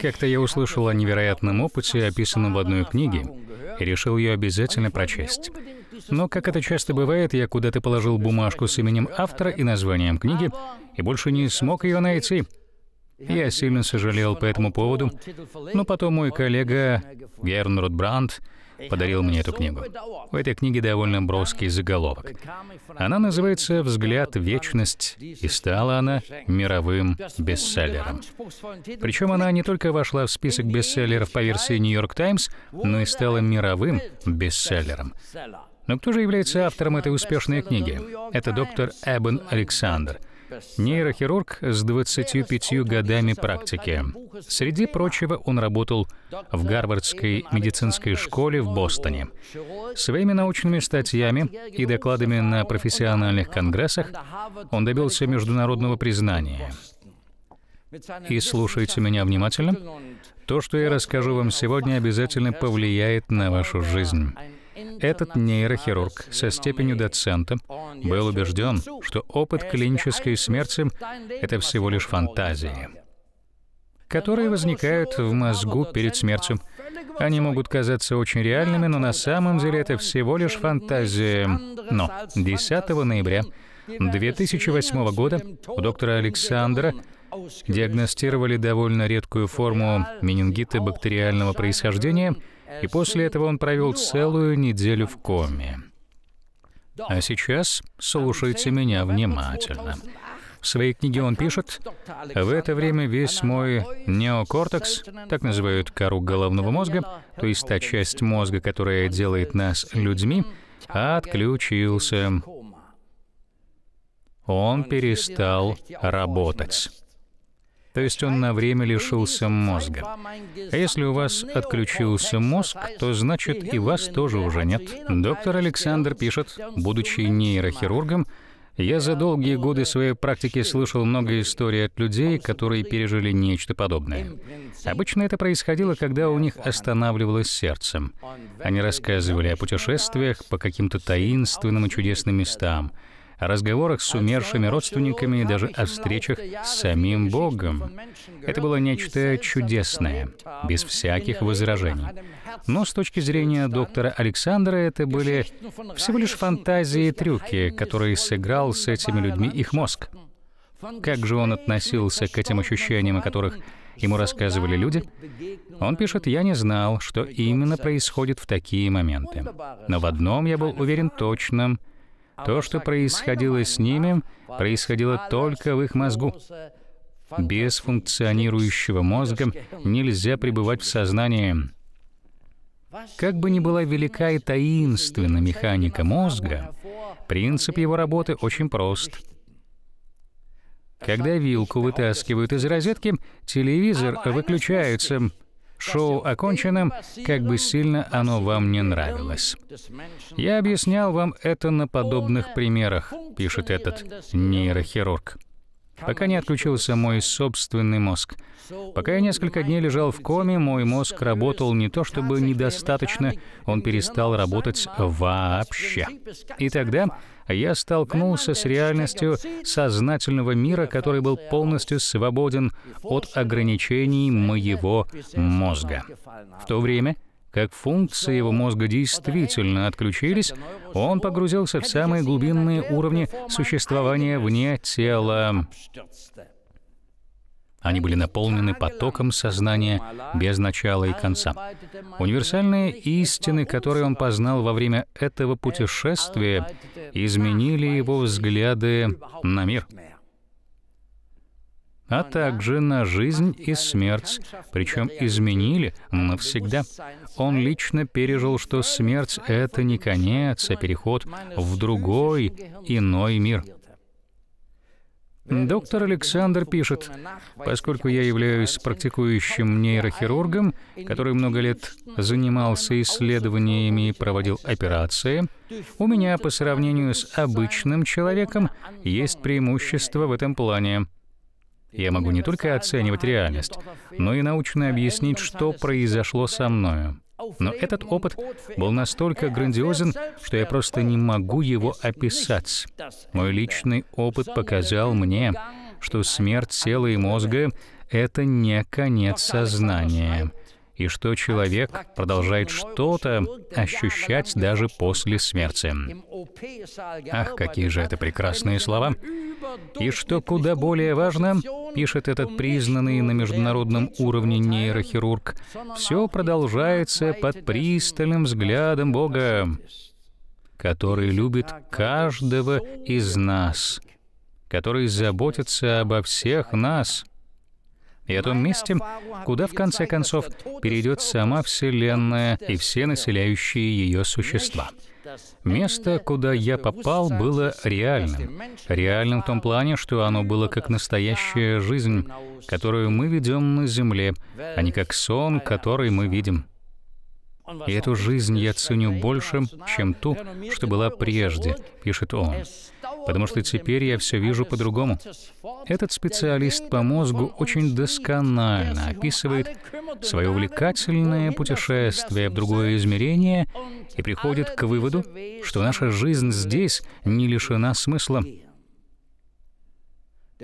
Как-то я услышал о невероятном опыте, описанном в одной книге, и решил ее обязательно прочесть. Но, как это часто бывает, я куда-то положил бумажку с именем автора и названием книги, и больше не смог ее найти. Я сильно сожалел по этому поводу, но потом мой коллега Гернруд Ротбрандт подарил мне эту книгу. В этой книге довольно броский заголовок. Она называется «Взгляд в вечность», и стала она мировым бестселлером. Причем она не только вошла в список бестселлеров по версии «Нью-Йорк Таймс», но и стала мировым бестселлером. Но кто же является автором этой успешной книги? Это доктор Эбен Александр — нейрохирург с 25 годами практики. Среди прочего, он работал в Гарвардской медицинской школе в Бостоне. Своими научными статьями и докладами на профессиональных конгрессах он добился международного признания. И слушайте меня внимательно. То, что я расскажу вам сегодня, обязательно повлияет на вашу жизнь. Этот нейрохирург со степенью доцента был убежден, что опыт клинической смерти — это всего лишь фантазии, которые возникают в мозгу перед смертью. Они могут казаться очень реальными, но на самом деле это всего лишь фантазия. Но 10 ноября 2008 года у доктора Александра диагностировали довольно редкую форму менингита бактериального происхождения — и после этого он провел целую неделю в коме. А сейчас слушайте меня внимательно. В своей книге он пишет, «В это время весь мой неокортекс, так называют кору головного мозга, то есть та часть мозга, которая делает нас людьми, отключился. Он перестал работать». То есть он на время лишился мозга. А если у вас отключился мозг, то значит и вас тоже уже нет. Доктор Александр пишет, будучи нейрохирургом, я за долгие годы своей практики слышал много историй от людей, которые пережили нечто подобное. Обычно это происходило, когда у них останавливалось сердце. Они рассказывали о путешествиях по каким-то таинственным и чудесным местам, о разговорах с умершими родственниками и даже о встречах с самим Богом. Это было нечто чудесное, без всяких возражений. Но с точки зрения доктора Александра это были всего лишь фантазии и трюки, которые сыграл с этими людьми их мозг. Как же он относился к этим ощущениям, о которых ему рассказывали люди? Он пишет, «Я не знал, что именно происходит в такие моменты. Но в одном я был уверен точно, то, что происходило с ними, происходило только в их мозгу. Без функционирующего мозга нельзя пребывать в сознании. Как бы ни была велика и таинственна механика мозга, принцип его работы очень прост. Когда вилку вытаскивают из розетки, телевизор выключается — шоу оконченным, как бы сильно оно вам не нравилось. Я объяснял вам это на подобных примерах, пишет этот нейрохирург пока не отключился мой собственный мозг. Пока я несколько дней лежал в коме, мой мозг работал не то чтобы недостаточно, он перестал работать вообще. И тогда а я столкнулся с реальностью сознательного мира, который был полностью свободен от ограничений моего мозга. В то время как функции его мозга действительно отключились, он погрузился в самые глубинные уровни существования вне тела. Они были наполнены потоком сознания без начала и конца. Универсальные истины, которые он познал во время этого путешествия, изменили его взгляды на мир а также на жизнь и смерть, причем изменили навсегда. Он лично пережил, что смерть — это не конец, а переход в другой, иной мир — Доктор Александр пишет, поскольку я являюсь практикующим нейрохирургом, который много лет занимался исследованиями и проводил операции, у меня по сравнению с обычным человеком есть преимущество в этом плане. Я могу не только оценивать реальность, но и научно объяснить, что произошло со мною. Но этот опыт был настолько грандиозен, что я просто не могу его описать. Мой личный опыт показал мне, что смерть тела и мозга — это не конец сознания и что человек продолжает что-то ощущать даже после смерти. Ах, какие же это прекрасные слова! И что куда более важно, пишет этот признанный на международном уровне нейрохирург, все продолжается под пристальным взглядом Бога, который любит каждого из нас, который заботится обо всех нас, и о том месте, куда в конце концов перейдет сама Вселенная и все населяющие ее существа. Место, куда я попал, было реальным. Реальным в том плане, что оно было как настоящая жизнь, которую мы ведем на Земле, а не как сон, который мы видим. И эту жизнь я ценю больше, чем ту, что была прежде, пишет он. Потому что теперь я все вижу по-другому. Этот специалист по мозгу очень досконально описывает свое увлекательное путешествие в другое измерение и приходит к выводу, что наша жизнь здесь не лишена смысла.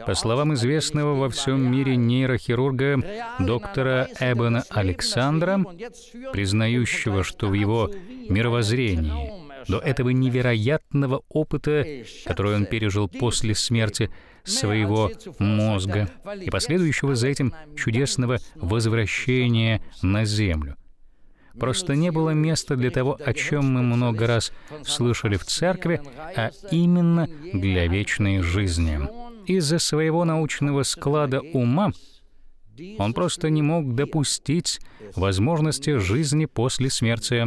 По словам известного во всем мире нейрохирурга доктора Эбона Александра, признающего, что в его мировоззрении до этого невероятного опыта, который он пережил после смерти своего мозга и последующего за этим чудесного возвращения на Землю. Просто не было места для того, о чем мы много раз слышали в церкви, а именно для вечной жизни из-за своего научного склада ума он просто не мог допустить возможности жизни после смерти.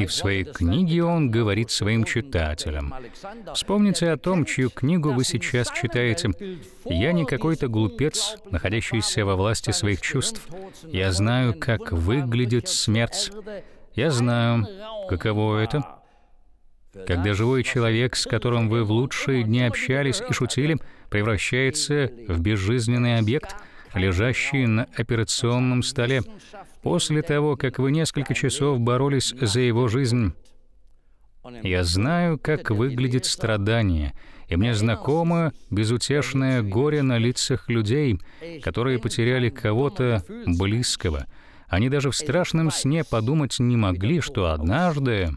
И в своей книге он говорит своим читателям, «Вспомните о том, чью книгу вы сейчас читаете. Я не какой-то глупец, находящийся во власти своих чувств. Я знаю, как выглядит смерть. Я знаю, каково это когда живой человек, с которым вы в лучшие дни общались и шутили, превращается в безжизненный объект, лежащий на операционном столе, после того, как вы несколько часов боролись за его жизнь. Я знаю, как выглядит страдание, и мне знакомо безутешное горе на лицах людей, которые потеряли кого-то близкого. Они даже в страшном сне подумать не могли, что однажды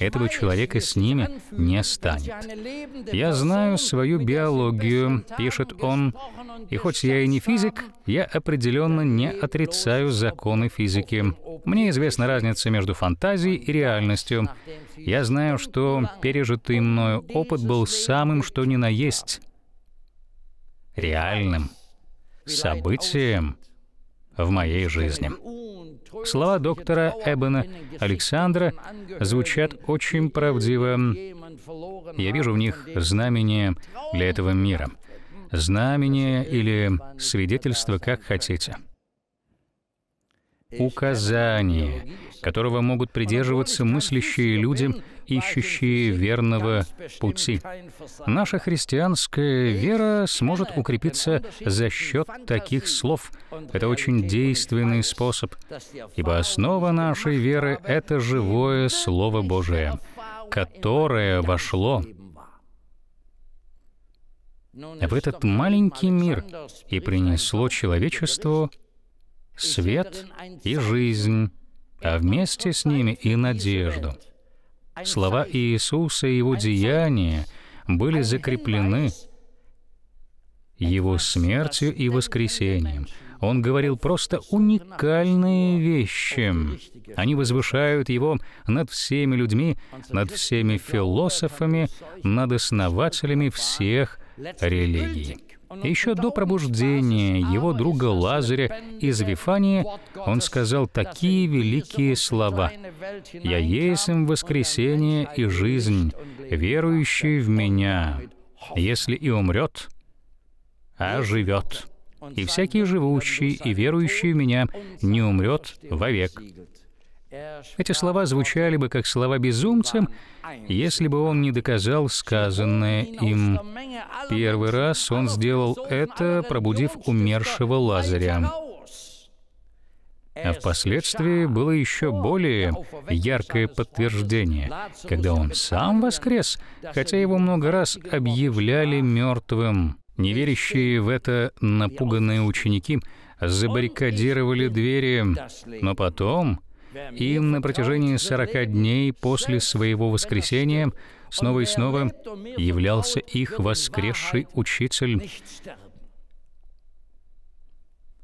этого человека с ними не станет. «Я знаю свою биологию», — пишет он, — «и хоть я и не физик, я определенно не отрицаю законы физики. Мне известна разница между фантазией и реальностью. Я знаю, что пережитый мною опыт был самым что ни на есть реальным событием в моей жизни». Слова доктора Эббена Александра звучат очень правдиво. Я вижу в них знамение для этого мира. Знамение или свидетельство, как хотите. Указание, которого могут придерживаться мыслящие люди — ищущие верного пути. Наша христианская вера сможет укрепиться за счет таких слов. Это очень действенный способ, ибо основа нашей веры — это живое Слово Божие, которое вошло ну, в ну, этот маленький мир и принесло человечеству свет и жизнь, а вместе с ними и надежду. Слова Иисуса и Его деяния были закреплены Его смертью и воскресением. Он говорил просто уникальные вещи. Они возвышают его над всеми людьми, над всеми философами, над основателями всех религий. Еще до пробуждения его друга Лазаря из Вифании он сказал такие великие слова «Я есть им воскресение и жизнь, верующий в Меня, если и умрет, а живет. И всякий живущий и верующий в Меня не умрет вовек». Эти слова звучали бы как слова безумцам, если бы он не доказал сказанное им. Первый раз он сделал это, пробудив умершего Лазаря. А впоследствии было еще более яркое подтверждение, когда он сам воскрес, хотя его много раз объявляли мертвым. Неверящие в это напуганные ученики забаррикадировали двери, но потом им на протяжении 40 дней после своего воскресения снова и снова являлся их воскресший учитель.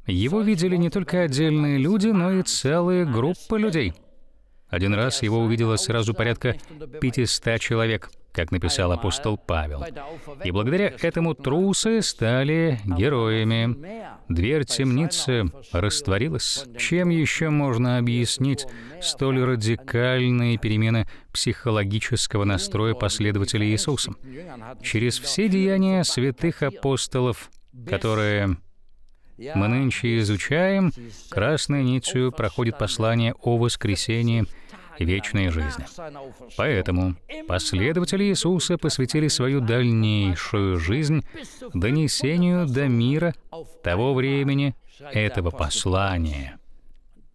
Его видели не только отдельные люди, но и целые группы людей. Один раз его увидело сразу порядка 500 человек — как написал апостол Павел. И благодаря этому трусы стали героями. Дверь темницы растворилась. Чем еще можно объяснить столь радикальные перемены психологического настроя последователей Иисуса? Через все деяния святых апостолов, которые мы нынче изучаем, красной нитью проходит послание о воскресении – вечной жизни. Поэтому последователи Иисуса посвятили свою дальнейшую жизнь донесению до мира того времени этого послания.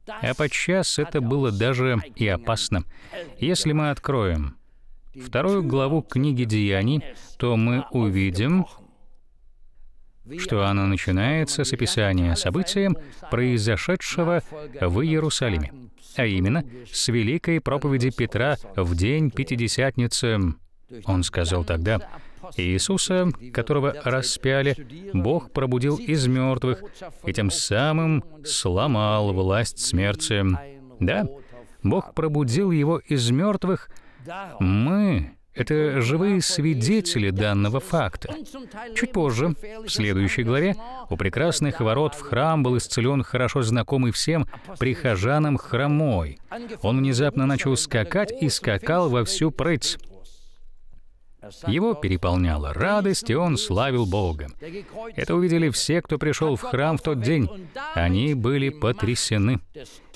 А подчас это было даже и опасно. Если мы откроем вторую главу книги Деяний, то мы увидим, что она начинается с описания события, произошедшего в Иерусалиме а именно с великой проповеди Петра в день Пятидесятницы. Он сказал тогда, Иисуса, которого распяли, Бог пробудил из мертвых и тем самым сломал власть смерти. Да, Бог пробудил его из мертвых. Мы это живые свидетели данного факта. Чуть позже, в следующей главе, у прекрасных ворот в храм был исцелен хорошо знакомый всем прихожанам хромой. Он внезапно начал скакать и скакал во всю прыть. Его переполняла радость, и он славил Бога. Это увидели все, кто пришел в храм в тот день. Они были потрясены.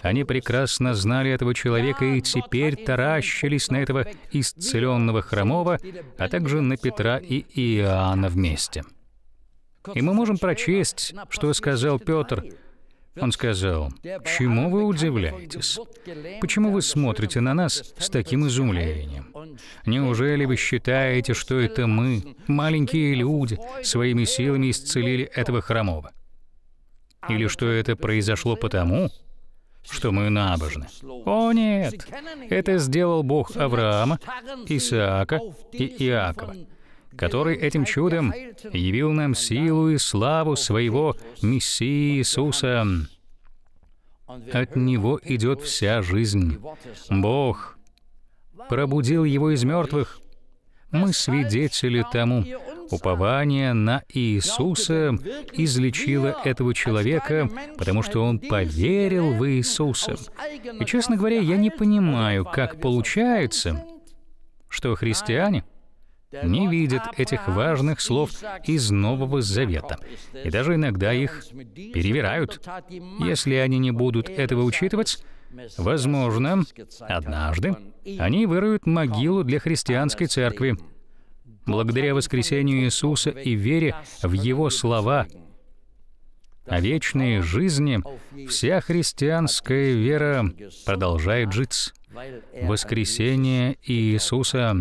Они прекрасно знали этого человека и теперь таращились на этого исцеленного хромого, а также на Петра и Иоанна вместе. И мы можем прочесть, что сказал Петр — он сказал, «Чему вы удивляетесь? Почему вы смотрите на нас с таким изумлением? Неужели вы считаете, что это мы, маленькие люди, своими силами исцелили этого хромого? Или что это произошло потому, что мы набожны. О нет, это сделал Бог Авраама, Исаака и Иакова который этим чудом явил нам силу и славу своего Мессии Иисуса. От Него идет вся жизнь. Бог пробудил Его из мертвых. Мы свидетели тому. Упование на Иисуса излечило этого человека, потому что он поверил в Иисуса. И, честно говоря, я не понимаю, как получается, что христиане — не видят этих важных слов из Нового Завета, и даже иногда их перевирают. Если они не будут этого учитывать, возможно, однажды они выроют могилу для христианской церкви. Благодаря воскресению Иисуса и вере в Его слова о вечной жизни, вся христианская вера продолжает жить. Воскресение Иисуса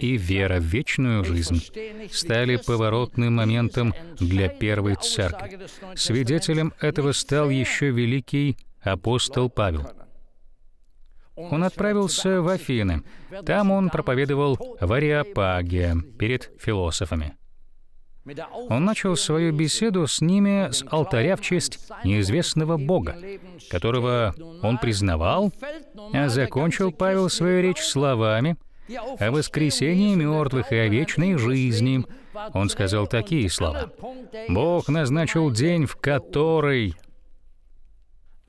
и вера в вечную жизнь стали поворотным моментом для Первой Церкви. Свидетелем этого стал еще великий апостол Павел. Он отправился в Афины. Там он проповедовал в Ариапаге перед философами. Он начал свою беседу с ними с алтаря в честь неизвестного Бога, которого он признавал, а закончил Павел свою речь словами — о воскресении мертвых и о вечной жизни. Он сказал такие слова. «Бог назначил день, в который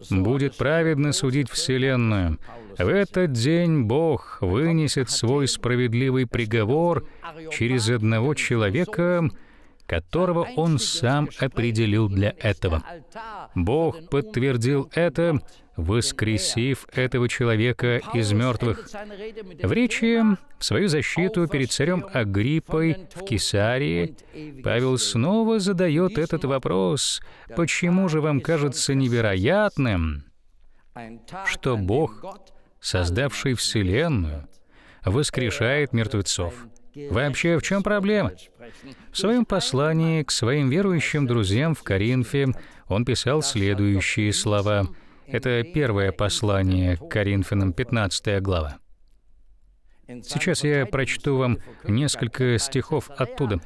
будет праведно судить Вселенную. В этот день Бог вынесет свой справедливый приговор через одного человека, которого Он сам определил для этого. Бог подтвердил это, воскресив этого человека из мертвых. В речи в свою защиту перед царем Агриппой в Кесарии Павел снова задает этот вопрос, «Почему же вам кажется невероятным, что Бог, создавший Вселенную, воскрешает мертвецов?» Вообще, в чем проблема? В своем послании к своим верующим друзьям в Коринфе он писал следующие слова — это первое послание к Коринфянам, 15 глава. Сейчас я прочту вам несколько стихов оттуда,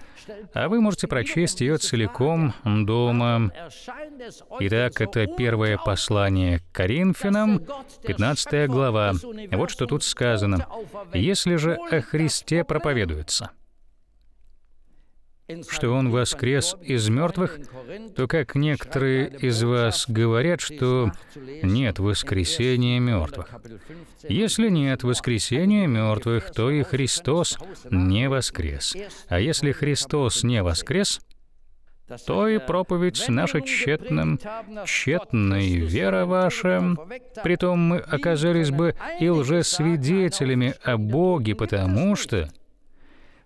а вы можете прочесть ее целиком дома. Итак, это первое послание к Коринфянам, 15 глава. Вот что тут сказано. «Если же о Христе проповедуется» что Он воскрес из мертвых, то как некоторые из вас говорят, что нет воскресения мертвых. Если нет воскресения мертвых, то и Христос не воскрес. А если Христос не воскрес, то и проповедь наша тщетным, тщетной вера ваша. Притом мы оказались бы и лжесвидетелями о Боге, потому что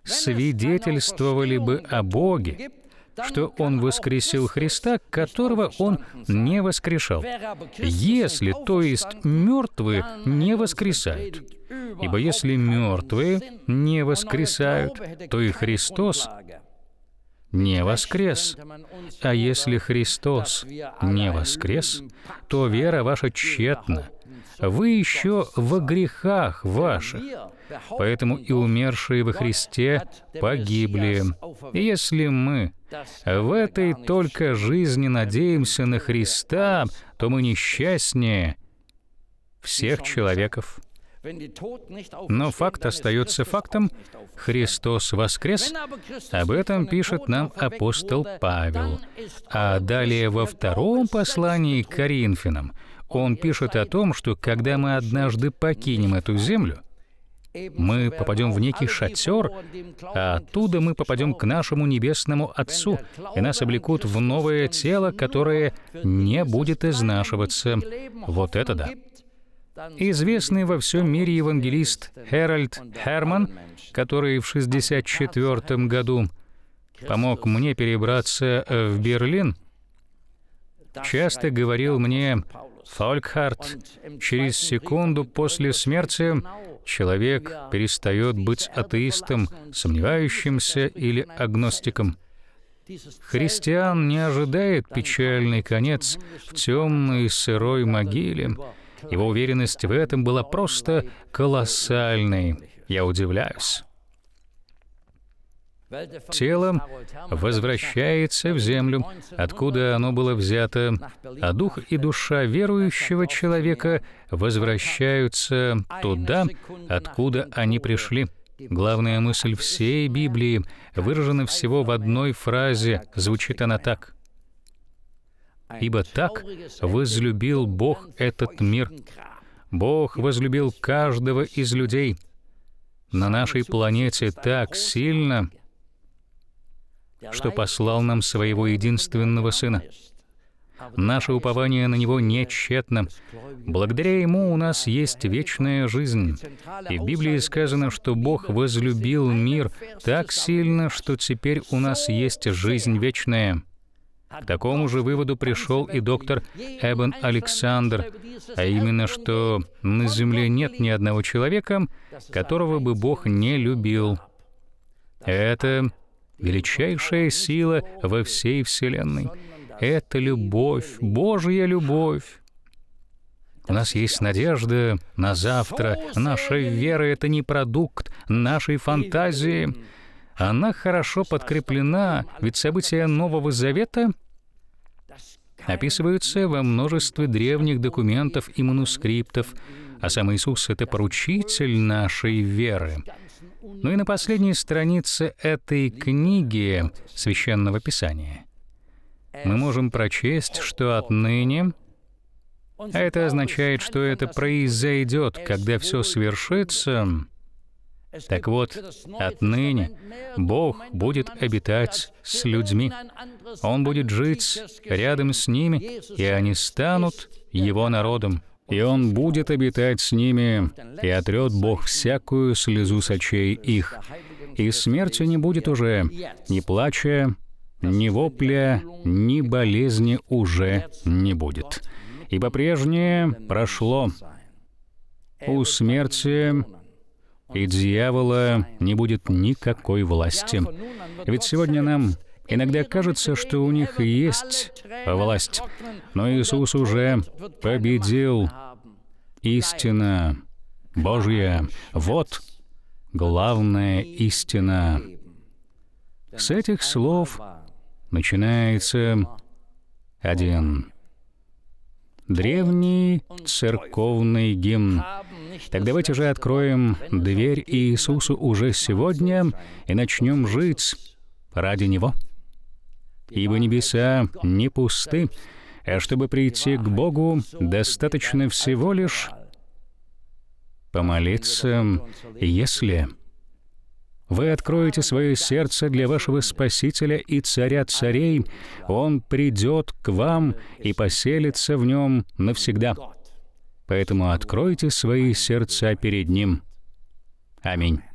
свидетельствовали бы о Боге, что Он воскресил Христа, которого Он не воскрешал, если, то есть, мертвые не воскресают. Ибо если мертвые не воскресают, то и Христос не воскрес. А если Христос не воскрес, то вера ваша тщетна, вы еще во грехах ваших. Поэтому и умершие во Христе погибли. И если мы в этой только жизни надеемся на Христа, то мы несчастнее всех человеков. Но факт остается фактом. Христос воскрес. Об этом пишет нам апостол Павел. А далее во втором послании к Коринфянам он пишет о том, что когда мы однажды покинем эту землю, мы попадем в некий шатер, а оттуда мы попадем к нашему небесному Отцу, и нас облекут в новое тело, которое не будет изнашиваться. Вот это да! Известный во всем мире евангелист Хэральд Херман, который в 1964 году помог мне перебраться в Берлин, часто говорил мне, Фолькхарт. Через секунду после смерти человек перестает быть атеистом, сомневающимся или агностиком. Христиан не ожидает печальный конец в темной сырой могиле. Его уверенность в этом была просто колоссальной. Я удивляюсь. Тело возвращается в землю, откуда оно было взято, а дух и душа верующего человека возвращаются туда, откуда они пришли. Главная мысль всей Библии выражена всего в одной фразе, звучит она так. «Ибо так возлюбил Бог этот мир». Бог возлюбил каждого из людей на нашей планете так сильно, что послал нам своего единственного Сына. Наше упование на Него не тщетно. Благодаря Ему у нас есть вечная жизнь. И в Библии сказано, что Бог возлюбил мир так сильно, что теперь у нас есть жизнь вечная. К такому же выводу пришел и доктор Эбен Александр, а именно, что на земле нет ни одного человека, которого бы Бог не любил. Это величайшая сила во всей Вселенной. Это любовь, Божья любовь. У нас есть надежда на завтра. Наша вера — это не продукт нашей фантазии. Она хорошо подкреплена, ведь события Нового Завета описываются во множестве древних документов и манускриптов, а сам Иисус — это поручитель нашей веры но ну и на последней странице этой книги священного писания мы можем прочесть, что отныне, а это означает, что это произойдет, когда все свершится, так вот, отныне Бог будет обитать с людьми. Он будет жить рядом с ними, и они станут Его народом и Он будет обитать с ними, и отрет Бог всякую слезу сочей их. И смерти не будет уже ни плача, ни вопля, ни болезни уже не будет. Ибо прежнее прошло. У смерти и дьявола не будет никакой власти. Ведь сегодня нам Иногда кажется, что у них есть власть, но Иисус уже победил. Истина Божья. Вот главная истина. С этих слов начинается один древний церковный гимн. Так давайте же откроем дверь Иисусу уже сегодня и начнем жить ради Него ибо небеса не пусты, а чтобы прийти к Богу, достаточно всего лишь помолиться, если вы откроете свое сердце для вашего Спасителя и Царя Царей, Он придет к вам и поселится в нем навсегда. Поэтому откройте свои сердца перед Ним. Аминь.